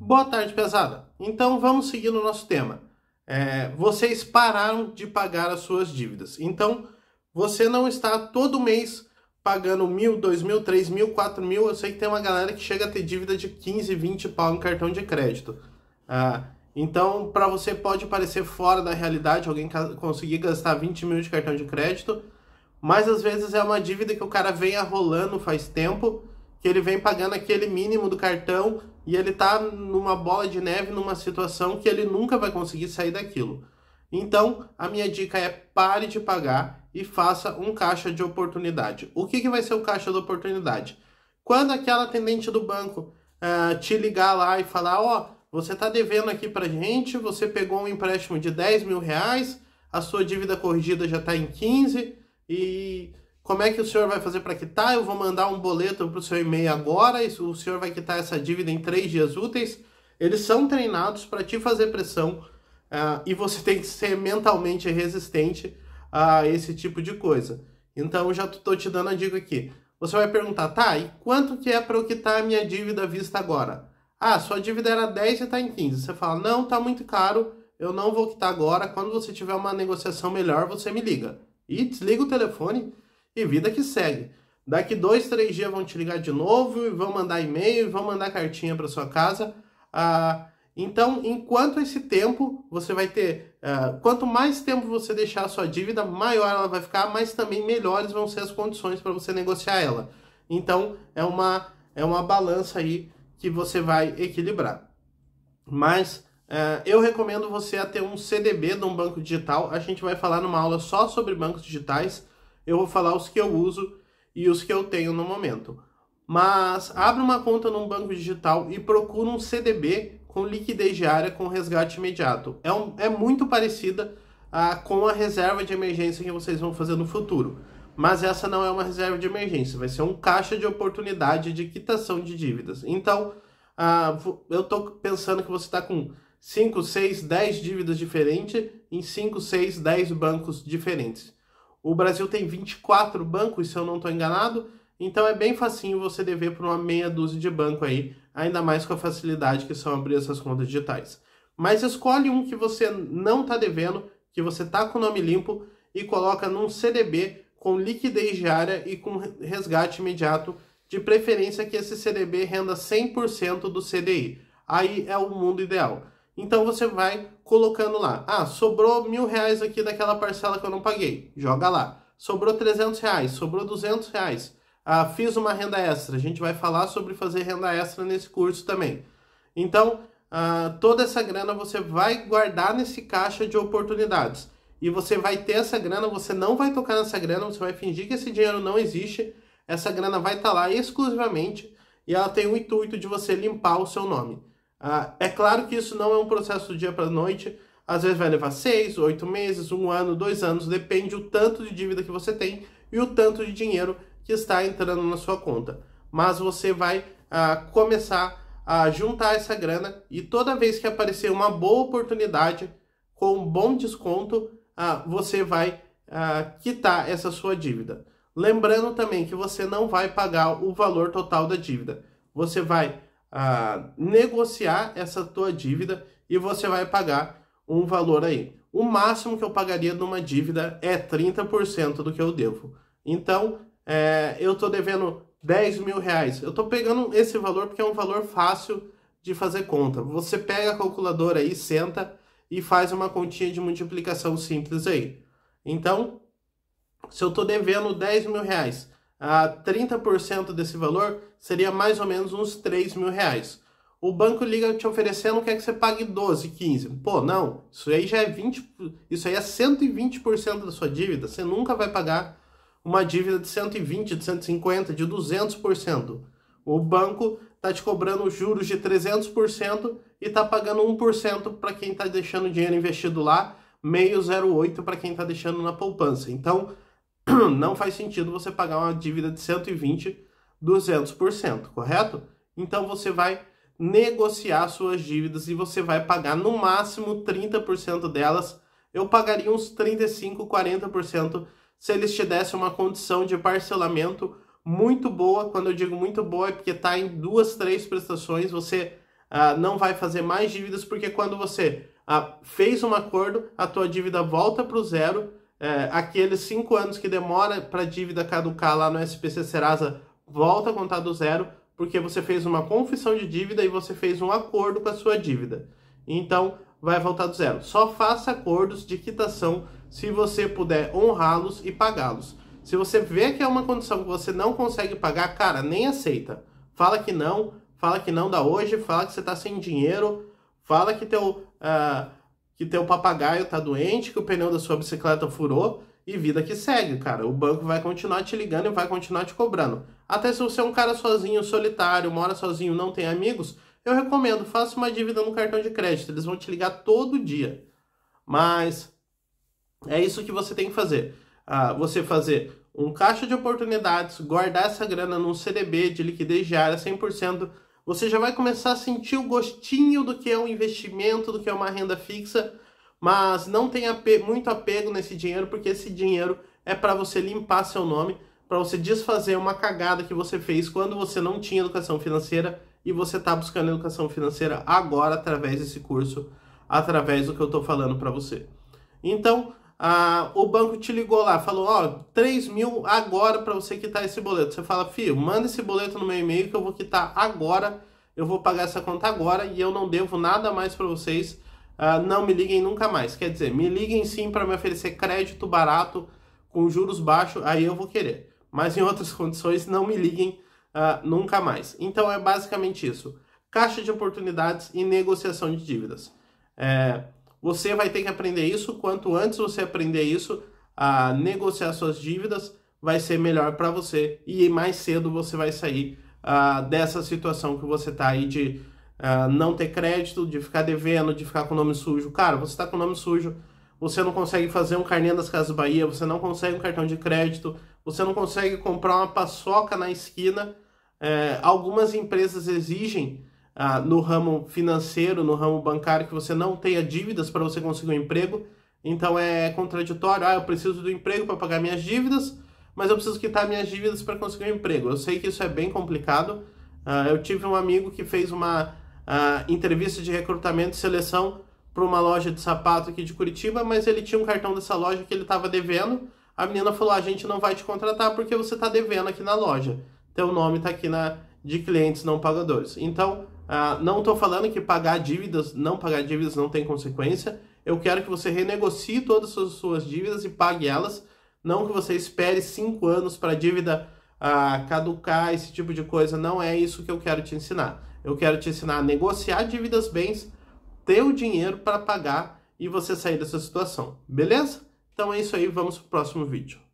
Boa tarde, pesada. Então vamos seguir no nosso tema. É, vocês pararam de pagar as suas dívidas. Então você não está todo mês pagando mil, dois mil, três mil, quatro mil. Eu sei que tem uma galera que chega a ter dívida de 15, 20 pau no cartão de crédito. Ah, então, para você pode parecer fora da realidade alguém conseguir gastar 20 mil de cartão de crédito, mas às vezes é uma dívida que o cara vem arrolando faz tempo, que ele vem pagando aquele mínimo do cartão e ele tá numa bola de neve, numa situação que ele nunca vai conseguir sair daquilo. Então, a minha dica é pare de pagar e faça um caixa de oportunidade. O que, que vai ser o caixa de oportunidade? Quando aquela atendente do banco uh, te ligar lá e falar, ó, oh, você tá devendo aqui pra gente, você pegou um empréstimo de 10 mil reais, a sua dívida corrigida já tá em 15 e como é que o senhor vai fazer para quitar? Eu vou mandar um boleto para o seu e-mail agora, e o senhor vai quitar essa dívida em três dias úteis. Eles são treinados para te fazer pressão uh, e você tem que ser mentalmente resistente a esse tipo de coisa. Então, já estou te dando a dica aqui. Você vai perguntar, tá, e quanto que é para eu quitar a minha dívida vista agora? Ah, sua dívida era 10 e está em 15. Você fala, não, está muito caro, eu não vou quitar agora. Quando você tiver uma negociação melhor, você me liga. E desliga o telefone e vida que segue. Daqui dois, três dias vão te ligar de novo e vão mandar e-mail e vão mandar cartinha para sua casa. Ah, então, enquanto esse tempo, você vai ter. Ah, quanto mais tempo você deixar a sua dívida, maior ela vai ficar, mas também melhores vão ser as condições para você negociar ela. Então, é uma, é uma balança aí que você vai equilibrar. Mas ah, eu recomendo você a ter um CDB de um banco digital. A gente vai falar numa aula só sobre bancos digitais. Eu vou falar os que eu uso e os que eu tenho no momento. Mas abre uma conta num banco digital e procura um CDB com liquidez diária com resgate imediato. É, um, é muito parecida a, ah, com a reserva de emergência que vocês vão fazer no futuro. Mas essa não é uma reserva de emergência, vai ser um caixa de oportunidade de quitação de dívidas. Então, ah, eu estou pensando que você está com 5, 6, 10 dívidas diferentes em 5, 6, 10 bancos diferentes. O Brasil tem 24 bancos, se eu não estou enganado, então é bem facinho você dever para uma meia dúzia de banco aí, ainda mais com a facilidade que são abrir essas contas digitais. Mas escolhe um que você não está devendo, que você está com o nome limpo e coloca num CDB com liquidez diária e com resgate imediato, de preferência que esse CDB renda 100% do CDI. Aí é o mundo ideal. Então você vai colocando lá. Ah, sobrou mil reais aqui daquela parcela que eu não paguei. Joga lá. Sobrou 300 reais, sobrou 200 reais. Ah, fiz uma renda extra. A gente vai falar sobre fazer renda extra nesse curso também. Então, ah, toda essa grana você vai guardar nesse caixa de oportunidades. E você vai ter essa grana, você não vai tocar nessa grana, você vai fingir que esse dinheiro não existe. Essa grana vai estar tá lá exclusivamente e ela tem o intuito de você limpar o seu nome. Ah, é claro que isso não é um processo do dia para a noite. Às vezes vai levar seis, oito meses, um ano, dois anos, depende o tanto de dívida que você tem e o tanto de dinheiro que está entrando na sua conta. Mas você vai ah, começar a juntar essa grana e toda vez que aparecer uma boa oportunidade com um bom desconto, ah, você vai ah, quitar essa sua dívida. Lembrando também que você não vai pagar o valor total da dívida. Você vai a negociar essa tua dívida e você vai pagar um valor aí. O máximo que eu pagaria numa dívida é 30% do que eu devo. Então, é, eu estou devendo 10 mil reais. Eu estou pegando esse valor porque é um valor fácil de fazer conta. Você pega a calculadora aí, senta e faz uma continha de multiplicação simples aí. Então, se eu estou devendo 10 mil reais a 30% desse valor seria mais ou menos uns 3 mil reais. O banco liga te oferecendo quer que você pague 12, 15. Pô, não, isso aí já é 20, isso aí é 120% da sua dívida. Você nunca vai pagar uma dívida de 120, de 150, de 200%. O banco tá te cobrando juros de 300% e tá pagando 1% para quem tá deixando dinheiro investido lá, meio 0,8 para quem tá deixando na poupança. Então, não faz sentido você pagar uma dívida de 120, 200%, correto? Então você vai negociar suas dívidas e você vai pagar no máximo 30% delas. Eu pagaria uns 35, 40% se eles te dessem uma condição de parcelamento muito boa. Quando eu digo muito boa, é porque está em duas, três prestações. Você ah, não vai fazer mais dívidas, porque quando você ah, fez um acordo, a tua dívida volta para o zero é, aqueles cinco anos que demora para a dívida caducar lá no SPC Serasa volta a contar do zero, porque você fez uma confissão de dívida e você fez um acordo com a sua dívida. Então, vai voltar do zero. Só faça acordos de quitação se você puder honrá-los e pagá-los. Se você vê que é uma condição que você não consegue pagar, cara, nem aceita. Fala que não, fala que não dá hoje, fala que você está sem dinheiro, fala que teu... Uh, que teu papagaio tá doente, que o pneu da sua bicicleta furou e vida que segue, cara. O banco vai continuar te ligando e vai continuar te cobrando. Até se você é um cara sozinho, solitário, mora sozinho, não tem amigos, eu recomendo, faça uma dívida no cartão de crédito, eles vão te ligar todo dia. Mas é isso que você tem que fazer. Ah, você fazer um caixa de oportunidades, guardar essa grana num CDB de liquidez diária 100%, você já vai começar a sentir o gostinho do que é um investimento, do que é uma renda fixa, mas não tenha muito apego nesse dinheiro, porque esse dinheiro é para você limpar seu nome, para você desfazer uma cagada que você fez quando você não tinha educação financeira e você está buscando educação financeira agora através desse curso, através do que eu estou falando para você. Então, ah, o banco te ligou lá, falou, ó, oh, 3 mil agora para você quitar esse boleto. Você fala, filho, manda esse boleto no meu e-mail que eu vou quitar agora, eu vou pagar essa conta agora e eu não devo nada mais para vocês, ah, não me liguem nunca mais. Quer dizer, me liguem sim para me oferecer crédito barato, com juros baixos, aí eu vou querer. Mas em outras condições, não me liguem ah, nunca mais. Então é basicamente isso. Caixa de oportunidades e negociação de dívidas. É, você vai ter que aprender isso. Quanto antes você aprender isso, a negociar suas dívidas vai ser melhor para você e mais cedo você vai sair uh, dessa situação que você está aí de uh, não ter crédito, de ficar devendo, de ficar com o nome sujo. Cara, você está com o nome sujo, você não consegue fazer um carnê das Casas Bahia, você não consegue um cartão de crédito, você não consegue comprar uma paçoca na esquina. É, algumas empresas exigem ah, no ramo financeiro, no ramo bancário, que você não tenha dívidas para você conseguir um emprego. Então é contraditório. Ah, eu preciso do emprego para pagar minhas dívidas, mas eu preciso quitar minhas dívidas para conseguir um emprego. Eu sei que isso é bem complicado. Ah, eu tive um amigo que fez uma ah, entrevista de recrutamento e seleção para uma loja de sapato aqui de Curitiba, mas ele tinha um cartão dessa loja que ele estava devendo. A menina falou: a gente não vai te contratar porque você está devendo aqui na loja. Teu nome está aqui na de clientes não pagadores. Então ah, não estou falando que pagar dívidas, não pagar dívidas não tem consequência. Eu quero que você renegocie todas as suas dívidas e pague elas. Não que você espere cinco anos para a dívida ah, caducar, esse tipo de coisa. Não é isso que eu quero te ensinar. Eu quero te ensinar a negociar dívidas, bens, ter o dinheiro para pagar e você sair dessa situação. Beleza? Então é isso aí, vamos para o próximo vídeo.